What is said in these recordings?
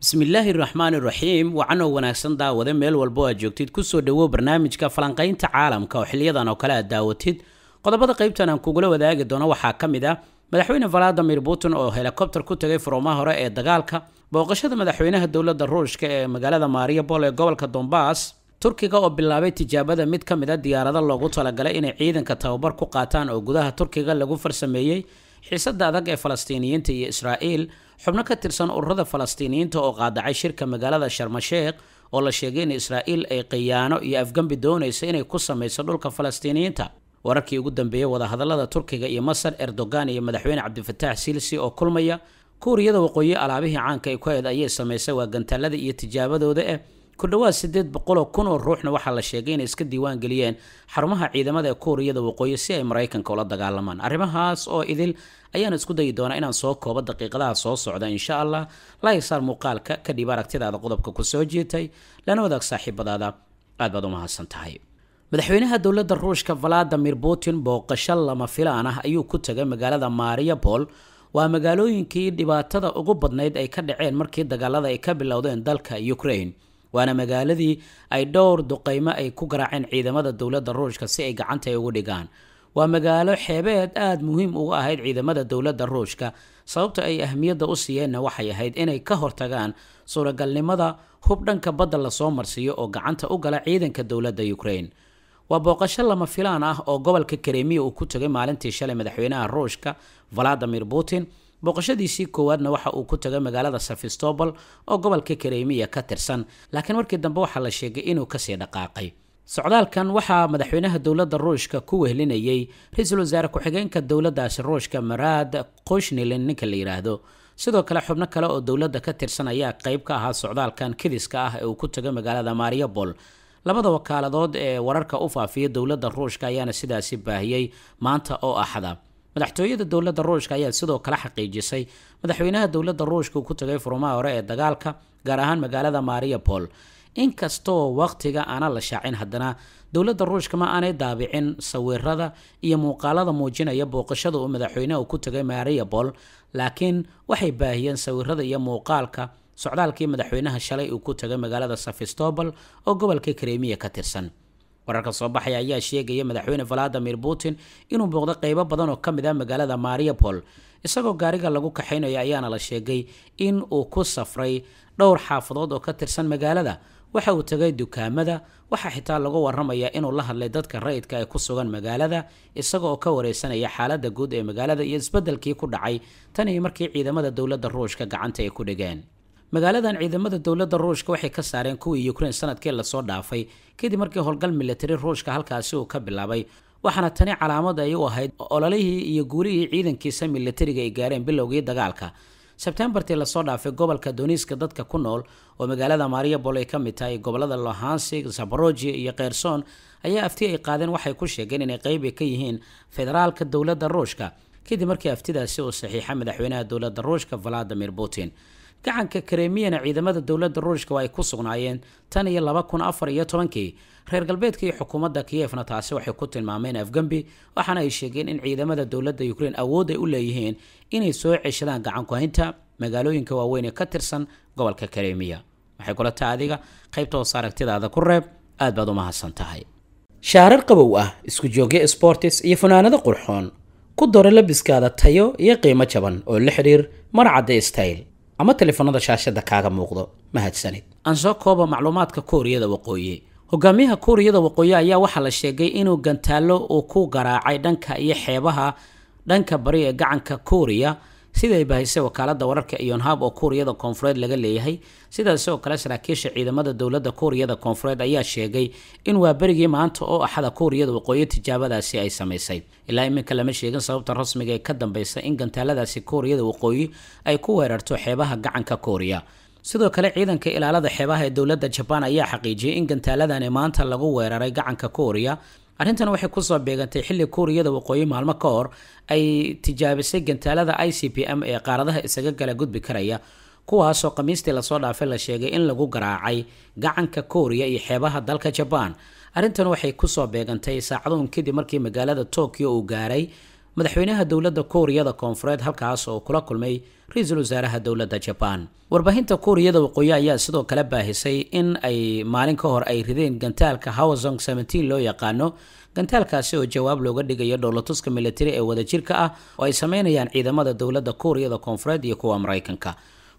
بسم الله الرحمن الرحيم وعنا وناكسان دا ودا ميل والبو اجوكتيد كسو دوو برنامج کا فلانقاين تا عالم کا وحليا دا نوكلا داوتيد قدا بدا قيبتا نام كوغولا ودا اگه دونا وحاكم دا مدحوين فلا دا ميربوتن او هيلاكوبتر كو تغي فروما هرا اي دقال کا باوقشا دا مدحوين ها دولة دا روش کا اي مغالا دا ماريا بولا اي قوال کا دونباس تركي کا او بلاوي تجابة دا ميد کا مدا ديارة دا لغو تلقل اي عيدن کا تاوبر کو قاتان او حيث أن فلسطينيين تي إسرائيل حبنا كترسان أرد فلسطينيين تو قادة عشر كمقالة شرم الشيخ ولا شيغين إسرائيل أي قيانو يا بدون إسين قصة ما يصدر كفلسطينيين تا وركي يقدم بيه وضا هذا لدى تركي يا مصر إردوغان يا مدحوين عبد الفتاح سيلسي أو كل ميا كوريا دا وقوية على به عان كي كويد أي سميسي وقنتال لدى يتجابة دو دا ku dhawaad sideed boqol oo kun oo ruuxna waxaa la sheegay inay iska diiwaan geliyeen xarumaha ciidamada ee kuuriyada waqooyi si ay maraykanka ula dagaalamaan arrimahaas oo idil ayaan isku dayi doonaa inaan soo koobo daqiiqadaha soo socda insha allah laaiq saar muuqaalka kadhib aragtidaada qodobka ku soo jiitay lana wadaag saaxiibadaada aad baad u mahadsan tahay madaxweynaha dowladda ruushka valadimir putin booqasho lama filaan ah ayuu ku tegay magaalada mariabol waa magaalooyinkii dhibaatada ugu badnayd ay ka dhaceen markii dagaalada ay ka bilowdeen dalka ukraine waana magaaladii ay dhowr duqaymo ay ku garaaceen ciidamada dowladda ruushka si ay gacanta ugu dhigaan waa magaalo xeebeed aada muhiim ugu ahayd ciidamada dowladda ruushka sababta ay ahmiyadda u siiyeenna waxay ahayd inay ka hortagaan suuragalnimada hub dhanka badda lasoo marsiiyo oo gacanta u gala ciidanka dowladda ukraine waa booqasho lama filaan ah oo gobolka karemiya uu ku tegay maalintii shalay madaxweynaha ruushka valadimir putin booqashadiisii koowaadna waxa uu ku taga magaalada safistobol oo gobolka karemiya ka tirsan laakiin markii dambe waxaa la sheegay inuu kasii dhaqaaqay socdaalkan waxaa madaxweynaha dowladda ruushka ku wehlinayay ra-iisul wasaare ku-xigeenka dowladdaasi ruushka maraad qoshnilin ninka la yidhaahdo sidoo kale xubno kale oo dowladda ka tirsan ayaa qayb ka ahaa socdaalkan kidiska ah ee uu ku taga magaalada mariabol labada wakaaladood ee wararka u faafiya dowladda ruushka ayaana sidaasi baahiyey maanta oo axada madaxtooyada dowladda ruushka ayaa sidoo kale xaqiijisay madaxweynaha dowladda ruushka uu ku tagay furumaha hore ee dagaalka gaar ahaan magaalada mariapol inkastoo waqtiga aana la shaacin haddana dowladda ruushka ma aanay daabicin sawirada iyo muuqaalada muujinaya booqashada uu madaxweynaha ku tagay mariapol laakiin waxay baahiyeen sawirada iyo muuqaalka socdaalkii madaxweynaha shalay uu ku tagay magaalada safistobol oo gobolka kremiya ka tirsan wararka soo baxaya ayaa sheegaya madaxweyne valadimir putin inuu booqday qeybo badan oo ka mid ah magaalada mariupol isagoo gaariga lagu kaxaynaya ayaana la sheegay in uu ku safray dhowr xaafadood oo ka tirsan magaalada waxa uu tegay dukaamada waxaa xitaa lagu waramayaa inuu la hadlay dadka rayidka ee ku sugan magaalada isaga oo ka wareysanaya xaaladda guud ee magaalada iyo isbeddelkii ku dhacay tan iyo markii ciidamada dowladda ruushka gacanta ay ku dhigeen magaaladan ciidamada dowladda ruushka waxay ka saareen kuwii ukraine sanadkii lasoo dhaafay kadib markii howlgal milatari ruushka halkaasi uu ka bilaabay waxaana tani calaamad ay u ahayd ololihii iyo guulihii ciidankiisa milatariga ay gaareen bilowgii dagaalka sebtembartii lasoo dhaafay gobolka doniiska dadka ku nool oo magaalada mariabol ay ka mid tahay gobolada lohansig zaborojia iyo kherson ayaa afti ay qaadeen waxay ku sheegeen inay qeybi ka yihiin federaalka dowladda ruushka kadib markii aftidaasi uu saxiixay madaxweynaha dowladda ruushka valadimir putin gacanka kareemiyana ciidamada dowladda ruushka waa ay ku sugnaayeen tan iyo laba kun afar iyo tobankii reer galbeedka iyo xukuumadda kiyefna taasi waxay ku tilmaameen afgambi waxaana ay sheegeen in ciidamada dowladda ukrein awood ay u leeyihiin inay soo ceshadaan gacankuhaynta magaalooyinka waaweyn ee ka tirsan gobolka kareemiya waxay kula taha adiga qaybta hoos aragtidaada ku reeb aad baad u mahadsan tahay shaarar qabow ah isku joogyo sbortis iyo funaanado qurxoon ku daro labiskaada tayo iyo qiimo jaban oo la xidhiir marcadda style ama taleefanada shaashada kaaga muuqdo mahadsanid aan soo kooba macluumaadka kuuriyada waqooyi hogaamiyaha kuuriyada waqooyi ayaa waxaa la sheegay inuu gantaallo uu ku garaacay dhanka iyo xeebaha dhanka bari ee gacanka kuuriya sida ay baahisay wakaaladda wararka iyon hab oo kuuriyada koonfureed laga leeyahay sidaas oo kale saraakiisha ciidamada dowladda kuuriyada koonfureed ayaa sheegay in waaberigii maanta oo axada kuuriyada waqooyi tijaabadaasi ay samaysay ilaa iminka lama sheegin sababta rasmiga ee ka dambaysa in gantaaladaasi kuuriyada waqooyi ay ku weerarto xeebaha gacanka kuuriya sidoo kale ciidanka ilaalada xeebaha ee dowladda jabaan ayaa xaqiijiyay in gantaaladani maanta lagu weeraray gacanka kuuriya arrintan waxay kusoo beegantay xilli kuuriyada waqooyi maalmo ka hor ay tijaabisay gantaalada i c p m ee qaaradaha isaga gala gudbi karaya kuwaasoo khamiistii lasoo dhaafay la sheegay in lagu garaacay gacanka kuuriya iyo xeebaha dalka jabaan arrintan waxay kusoo beegantay saacadoon kadib markii magaalada tokiyo uu gaaray madaxweynaha dowladda kuuriyada koonfureed halkaas oo kula kulmay ra-iisul wasaaraha dowladda jabaan warbaahinta kuuriyada waqooyi ayaa sidoo kale baahisay in ay maalin ka hor ay rideen gantaalka hawasong seventeen loo yaqaano gantaalkaasi oo jawaab looga dhigayo dhowlatuska militari ee wadajirka ah oo ay sameynayaan ciidamada dowladda kuuriyada koonfureed iyo kuwa maraykanka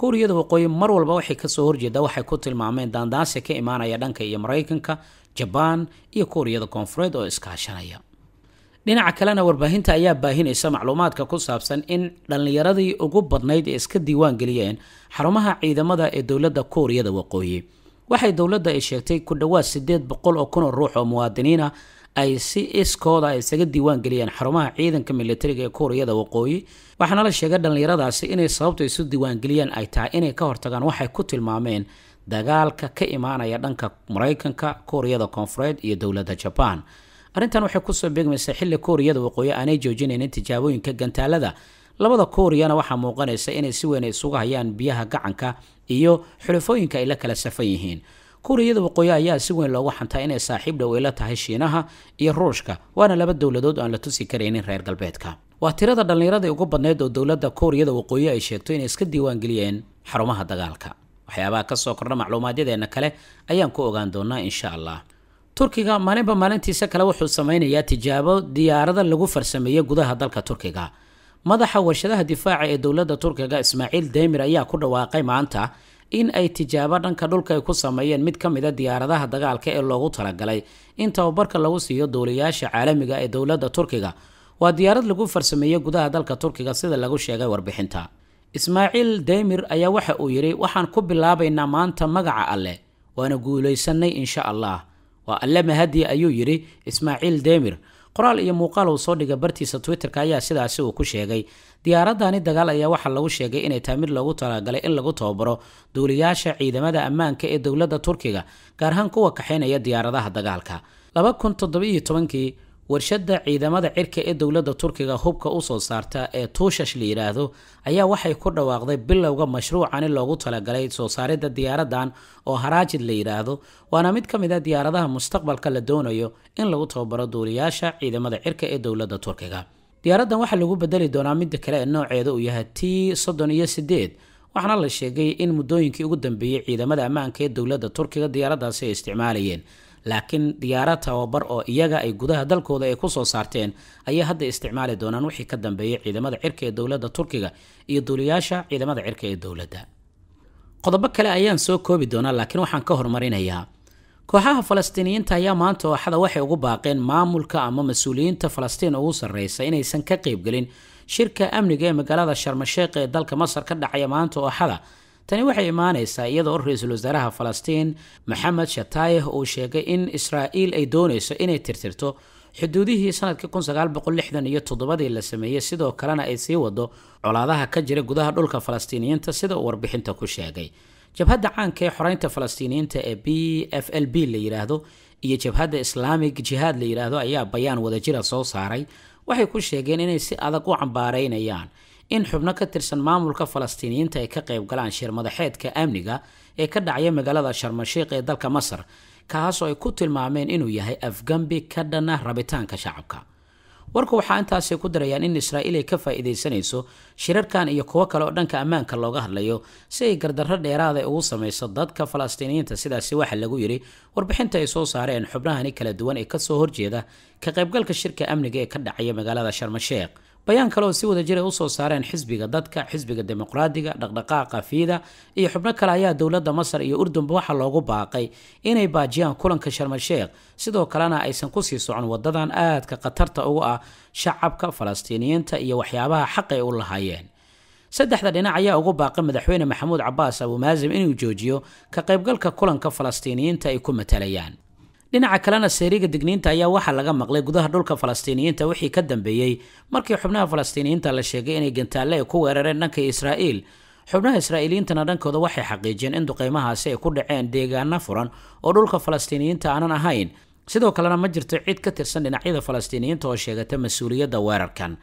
kuuriyada waqooyi mar walba waxay kasoo horjeeda waxay ku tilmaameen daandaansi ka imaanaya dhanka iyo maraykanka jabaan iyo kuuriyada koonfureed oo iskaashanaya دينا عكلانا ورباهينتا اياب باهين اسا معلومات كاكو سابسان ان لان ليرادي اقوب بدنايد اسك الديوان قليين حرمها عيدا مدا اي دولادا كوريا دا وقوهي واحي دولادا اي شاكتاي كدوا سيديد بقول اوكونا الروح ومواطنين اي سي اسكو دا اسك الديوان قليين حرمها عيدا كميلتريك اي كوريا دا وقوهي واحنا لاشيقاد لان ليرادا سي اني سابتا يسود ديوان قليين اي تا اني كهرتاقان واحي كتل مامين دagaalka ka imaanaya dhanka Mareykanka, Koreyada Koonfureed iyo dawladda Japan arrintan waxay kusoo beegmaysaa xilli kuuriyada waqooyi aanay joojinaynin tijaabooyinka gantaalada labada kuuriyana waxaa muuqanaysa inay si weyn isugu hayaan biyaha gacanka iyo xulafooyinka ay la kala safan yihiin kuuriyada waqooyi ayaa si weyn loogu xamtaa inay saaxiib dhow la tahay shiinaha iyo ruushka waana laba dowladood aan la tusi karaynin reer galbeedka waa tirada dhallinyaradii ugu badnayd oo dowladda kuuriyada waqooyi ay sheegto inay iska diiwaangeliyeen xarumaha dagaalka waxyaabaha ka soo kordha macluumaadyadeenna kale ayaan ku ogaan doonnaa insha allah turkiga maalinba maalintiisa kale wuxuu samaynayaa tijaabo diyaarada lagu farsameeyey gudaha dalka turkiga madaxa warshadaha difaaca ee dowladda turkiga ismaaciil deymir ayaa ku dhawaaqay maanta in ay tijaabo dhanka dhulka ay ku sameeyeen mid ka mida diyaaradaha dagaalka ee loogu talagalay in tababarka lagu siiyo dooliyaasha caalamiga ee dowladda turkiga waa diyaarad lagu farsameeyey gudaha dalka turkiga sida lagu sheegay warbixinta ismaaciil deymir ayaa waxa uu yidhi waxaan ku bilaabaynaa maanta magaca alleh waana guulaysanay insha allah وألا مهدي أيو يري إسماعيل ديمير قرال إيا موقال وصودقة برتيسة تويترك أيا سيدا سيو كوشيغي ديارة داني دقال أيا وحال لغو شيغي إني تامير لغو تلاقل إن لغو توبرو دولياشا عيدة مدى أمان كأي دولادة توركيغا كارهان كوا كحين أيا ديارة داها دقالكا لابا كنت دبيه warshadda ciidamada cirka ee dowladda turkiga hubka u soo saarta ee tuushash la yidhaahdo ayaa waxay ku dhawaaqday bilowga mashruucani loogu talagalay soo saaridda diyaaradan oo haraajid la yidhaahdo waana mid ka mid a ah diyaaradaha mustaqbalka la doonayo in lagu tababaro duuliyaasha ciidamada cirka ee dowladda turkiga diyaaraddan waxaa lagu bedeli doonaa midda kale ee nooceeda uu yahay t soddon iyo sideed waxaana la sheegay in muddooyinkii ugu dambeeyey ciidamada ammaanka ee dowladda turkiga diyaaradaasi ay isticmaalayeen لكن دياره توبر او ايغا اي غوده دالكودا اي كوسو سارتين اي هاد استعمال دونان وخي كدنبي عيدمد عيركا دولدا تركيغا اي دولياشا عيدمد عيركا دولدا قودبا كلا ايان سو كوبي دونا لكن وحان كهرمرينيا كوخا فلسطينيين تايا مانتو حدا وحي اوغو باقين مولكا اما تا فلسطين اوو سريسا اني سان كا قيب غلين شركه امنية مجالا شرم الشيخ دالكا مصر كدحيا مانتو او تاني وحي إيمان إيسا إيادو رئيس الوزارها فلسطين محمد شتايه أو شيغي إن إسرائيل أي دونيسا إني ترترتو حدوديه ساند كي كونساقال بقول لحدان إيا تضبادي إلا سميه سيدو كالانا إيسي ودو علاداها كجري قدها لولكا فلسطينيين تا سيدو واربحين تاكو شيغي جب هاد عان كي حرين تا فلسطينيين تا بي اف ال بي اللي يرادو إيا جب هاد إسلاميك جهاد اللي يرادو أيا بيان ودجيرا صو ساري وحي كو شيغين إني سي أدقو عن أيان in xubno ka tirsan maamulka falastiiniyiinta ay ka qayb galaan shir madaxeedka amniga ee ka dhacaya magaalada sharmashiiq ee dalka masar kaasoo ay ku tilmaameen inuu yahay afgambi ka dhanna rabitaanka shacabka warku waxaa intaasi ku darayaan in israa'iil ay ka faa'iidaysanayso shirarkan iyo kuwo kale oo dhanka ammaanka looga hadlayo si ay gardarro dheeraada ah ugu samayso dadka falastiiniyiinta sidaasi waxaa lagu yidhi warbixinta ay soo saareen xubnahani kala duwan ee kasoo horjeeda ka qaybgalka shirka amniga ee ka dhacaya magaalada sharmasheekh بيان كلو سي ودا جيري اوسو سارين حزبيغا دادكا حزبيغا ديموقراطيغا دقدقاقا فيدا اي حبنا كلا ايا دولادا مصر اي اردن بوحا لوغو باقي اين اي باجيان كولن كشرم الشيخ سيدو كلانا اي سنكوسي سوعن ودادان آدكا قطرتا اوغا شعبكا فلسطينيين تا اي وحيابا حقي اول هايين سدح دا دينا عيا اوغو باقي مدحوين محمود عباس ابو مازم اني وجوجيو كا قيبقالكا كولن كفلسطينيين تا يكون كومتاليان dhinaca kalena seeriga digniinta ayaa waxaa laga maqlay gudaha dhulka falastiiniyiinta wixii ka dambeeyey markii xubnaha falastiiniyiinta la sheegay inay gantaalle ay ku weerareen dhanka israa'iil xubnaha israa'iiliyiintana dhankooda waxay xaqiijiyeen in duqaymahaasi ay ku dhaceen deegaana furan oo dhulka falastiiniyiinta aanan ahayn sidoo kalena ma jirto cid ka tirsan dhinacyada falastiiniyiinta oo sheegata mas-uuliyadda weerarkan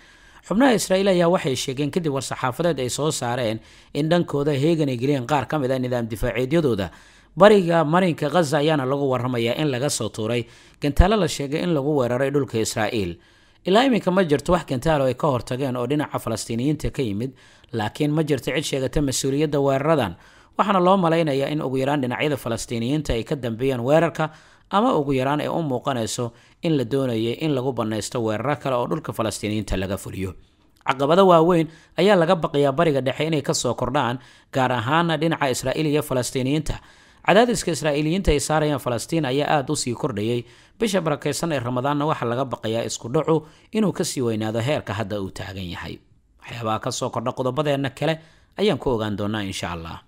xubnaha israa'iil ayaa waxay sheegeen kadib war saxaafadeed ay soo saareen in dhankooda heegan ay geliyeen qaar ka mid a nidaam difaaceedyadooda bariga marinka gaza ayaana lagu warramayaa in laga soo tuuray gantaalo la sheegay in lagu weeraray dhulka israa'iil ilaa iminka ma jirto wax gantaalo ay ka hortageen oo dhinaca falastiiniyiinta ka yimid laakiin ma jirto cid sheegata mas-uuliyadda weeraradan waxaana loo malaynayaa in ugu yaraan dhinacyada falastiiniyiinta ay ka dambeeyeen weerarka ama ugu yaraan ay u muuqanayso in la doonayay in lagu bannaysto weeraro kale oo dhulka falastiiniyiinta laga fuliyo caqabado waaweyn ayaa laga baqayaa bariga dhexe inay kasoo kordhaan gaar ahaana dhinaca israa'iil iyo falastiiniyiinta cadaadiska israa'iiliyiinta ay saarayaan falastiin ayaa aada u sii kordhayay bisha barakaysan ee ramadaanna waxaa laga baqayaa isku dhacu inuu kasii weynaado heerka hadda uu taagan yahay waxyaabaha kasoo kordha qodobadeenna kale ayaan ku ogaan doonaa insha allah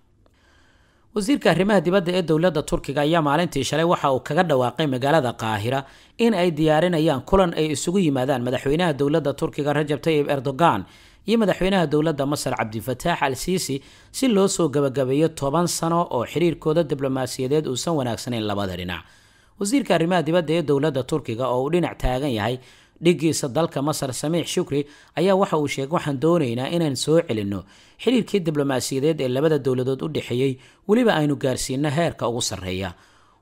wasiirka arrimaha dibadda ee dowladda turkiga ayaa maalintii shalay waxa uu kaga dhawaaqay magaalada qaahira in ay diyaarinayaan kulan ay isugu yimaadaan madaxweynaha dowladda turkiga rajab tayib erdogan iyo madaxweynaha dowladda masar cabdifataax al siisi si loo soo gabagabeeyo toban sano oo xiriirkooda diblomaasiyadeed uusan wanaagsanayn labada dhinac wasiirka arrimaha dibadda ee dowladda turkiga oo uu dhinac taagan yahay dhigiisa dalka masar samiix shukri ayaa waxa uu sheegay waxaan doonaynaa inaan soo celinno xiriirkii diblomaasiyadeed ee labada dowladood u dhexeeyey weliba aynu gaarsiinno heerka ugu sarreeya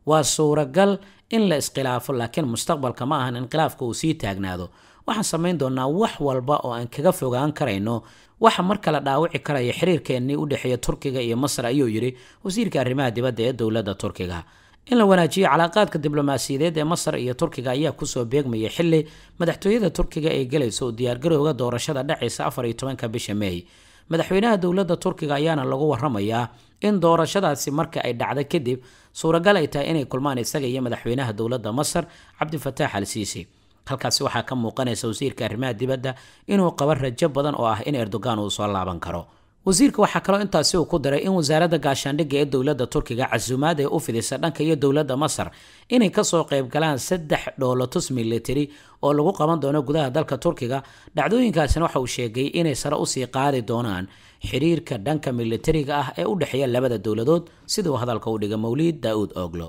waa suuragal in la iskhilaafo laakiin mustaqbalka ma ahan inqilaafka uu sii taagnaado waxaan samayn doonaa wax walba oo aan kaga fogaan karayno waxa mar kale dhaawici karaya xiriirkeennii u dhexeeya turkiga iyo masar ayuu yidhi wasiirka arrimaha dibadda ee dowladda turkiga in la wanaajiyo calaaqaadka diblomaasiyadeed ee masar iyo turkiga ayaa kusoo beegmaya xilli madaxtooyada turkiga ay galayso u diyaargarowga doorashada dhacaysa afar iyo tobanka bisha meey madaxweynaha dowladda turkiga ayaana lagu waramayaa in doorashadaasi marka ay dhacdo kadib suuragal ay tahay inay kulmaan isaga iyo madaxweynaha dowladda masar cabdifataax al siisi halkaasi waxaa ka muuqanaysa wasiirka arrimaha dibadda inuu qaba rajo badan oo ah in erdogan uu soo laaban karo wasiirka waxaa kaloo intaasi uu ku daray in wasaaradda gaashaandhigga ee dowladda turkiga casuumaad ee u fidisa dhanka iyo dowladda masar inay kasoo qaybgalaan saddex dhoolotus militari oo lagu qaban doono gudaha dalka turkiga dhacdooyinkaasina waxa uu sheegay inay sare usii qaadi doonaan xiriirka dhanka militariga ah ee u dhexeeya labada dowladood sida uu hadalka u dhiga mawliid daa'uud oglo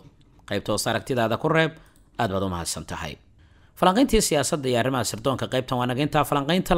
qaybta hoos aragtidaada ku reeb aad baad u mahadsan tahay falanqayntii siyaasadda iyo arrimaha sirdoonka qaybtan waa naga intaa falanqaynta